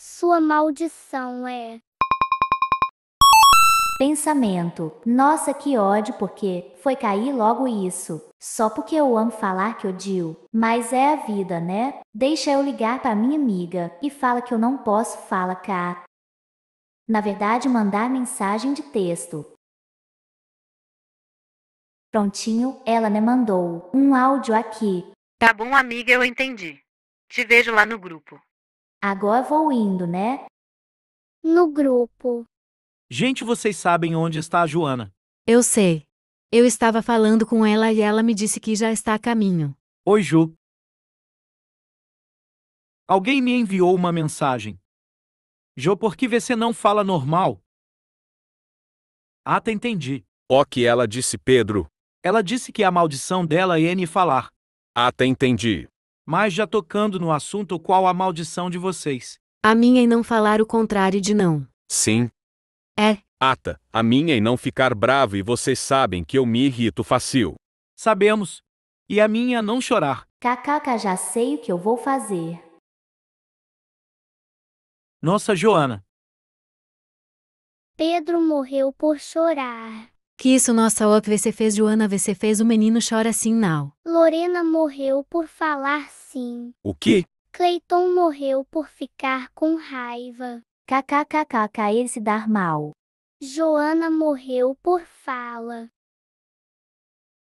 Sua maldição é. Pensamento: Nossa, que ódio, porque foi cair logo isso. Só porque eu amo falar que odio. Mas é a vida, né? Deixa eu ligar para minha amiga e fala que eu não posso, falar, cá. Na verdade, mandar mensagem de texto. Prontinho, ela me mandou um áudio aqui. Tá bom, amiga, eu entendi. Te vejo lá no grupo. Agora vou indo, né? No grupo. Gente, vocês sabem onde está a Joana. Eu sei. Eu estava falando com ela e ela me disse que já está a caminho. Oi, Ju. Alguém me enviou uma mensagem. Jo, por que você não fala normal? Ah, tá, entendi. O que ela disse, Pedro? Ela disse que a maldição dela é N falar. Ah, tá, entendi mas já tocando no assunto qual a maldição de vocês. A minha e não falar o contrário de não. Sim. É. Ata, a minha e não ficar bravo e vocês sabem que eu me irrito facil. Sabemos. E a minha é não chorar. Kkk, já sei o que eu vou fazer. Nossa Joana. Pedro morreu por chorar. Que isso nossa que você fez Joana você fez o menino chora assim não. Lorena morreu por falar sim. O quê? Cleiton morreu por ficar com raiva. KKKKK ele se dar mal. Joana morreu por fala.